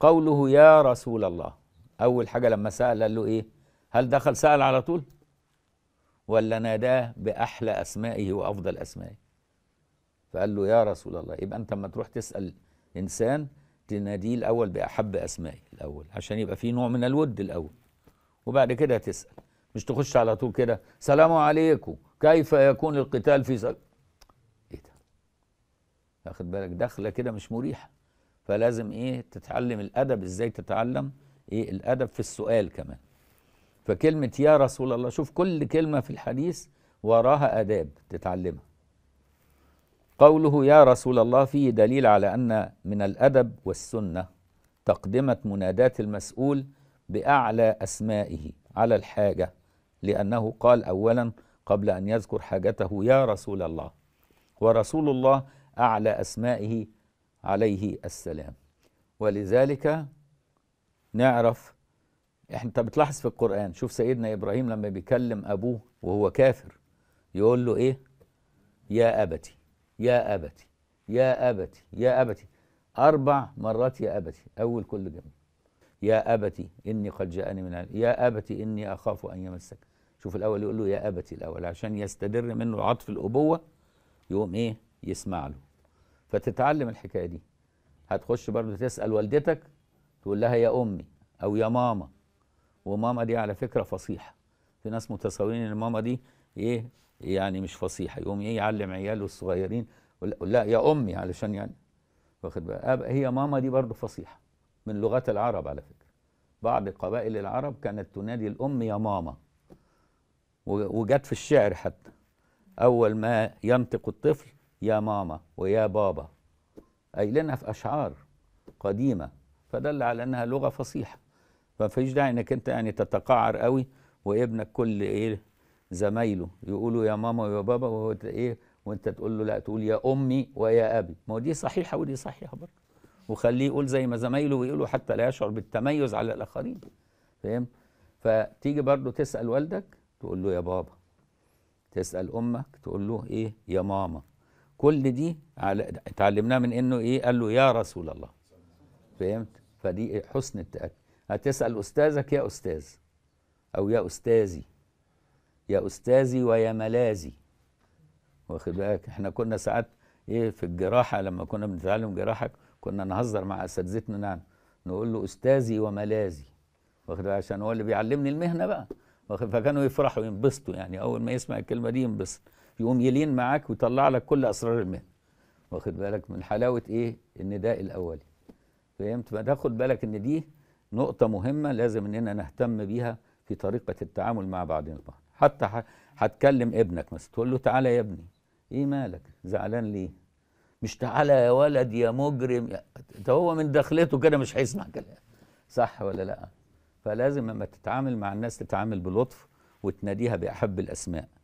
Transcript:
قوله يا رسول الله أول حاجة لما سأل قال له إيه هل دخل سأل على طول ولا ناداه بأحلى أسمائه وأفضل أسمائه فقال له يا رسول الله يبقى أنت لما تروح تسأل إنسان تناديه الأول بأحب أسمائه الأول عشان يبقى في نوع من الود الأول وبعد كده تسأل مش تخش على طول كده سلام عليكم كيف يكون القتال في سبيل ايه ده واخد بالك دخله كده مش مريحه فلازم ايه تتعلم الادب ازاي تتعلم ايه الادب في السؤال كمان فكلمه يا رسول الله شوف كل كلمه في الحديث وراها اداب تتعلمها قوله يا رسول الله فيه دليل على ان من الادب والسنه تقدمه مناداه المسؤول باعلى اسمائه على الحاجه لانه قال اولا قبل ان يذكر حاجته يا رسول الله ورسول الله اعلى اسمائه عليه السلام ولذلك نعرف احنا انت بتلاحظ في القرآن شوف سيدنا إبراهيم لما بيكلم أبوه وهو كافر يقول له إيه يا أبتي يا أبتي يا أبتي يا أبتي أربع مرات يا أبتي أول كل جمله يا أبتي إني قد جاءني من يا أبتي إني أخاف أن يمسك شوف الأول يقول له يا أبتي الأول عشان يستدر منه عطف الأبوة يقوم إيه يسمع له فتتعلم الحكايه دي هتخش برضه تسال والدتك تقول لها يا امي او يا ماما وماما دي على فكره فصيحه في ناس متصورين ان ماما دي ايه يعني مش فصيحه يقوم ايه يعلم عياله الصغيرين لا يا امي علشان يعني واخد بقى هي ماما دي برضه فصيحه من لغات العرب على فكره بعض قبائل العرب كانت تنادي الام يا ماما وجت في الشعر حتى اول ما ينطق الطفل يا ماما ويا بابا لنا في أشعار قديمة فدل على أنها لغة فصيحة فما فيش داعي أنك أنت يعني تتقعر قوي وابنك كل إيه زمايله يقولوا يا ماما ويا بابا وهو إيه وأنت تقول له لا تقول يا أمي ويا أبي ما دي صحيحة ودي صحيحة برضه وخليه يقول زي ما زمايله ويقولوا حتى لا يشعر بالتميز على الآخرين فاهم فتيجي برضه تسأل والدك تقول له يا بابا تسأل أمك تقول له إيه يا ماما كل دي اتعلمناها من انه ايه قال له يا رسول الله فهمت فدي حسن التأكد هتسأل أستاذك يا أستاذ أو يا أستاذي يا أستاذي ويا ملاذي واخد بالك احنا كنا ساعات ايه في الجراحة لما كنا بنتعلم جراحة كنا نهزر مع أساتذتنا نعم نقول له أستاذي وملاذي واخد بالك عشان هو اللي بيعلمني المهنة بقى فكانوا يفرحوا ينبسطوا يعني أول ما يسمع الكلمة دي ينبسط يقوم يلين معاك ويطلع لك كل اسرار المهنه واخد بالك من حلاوه ايه النداء الاولي فهمت فتاخد بالك ان دي نقطه مهمه لازم اننا نهتم بيها في طريقه التعامل مع بعضنا البعض حتى هتكلم ابنك مثلا تقول له تعالى يا ابني ايه مالك زعلان ليه مش تعالى يا ولد يا مجرم ده هو من دخلته كده مش هيسمع كلام صح ولا لا فلازم لما تتعامل مع الناس تتعامل بلطف وتناديها باحب الاسماء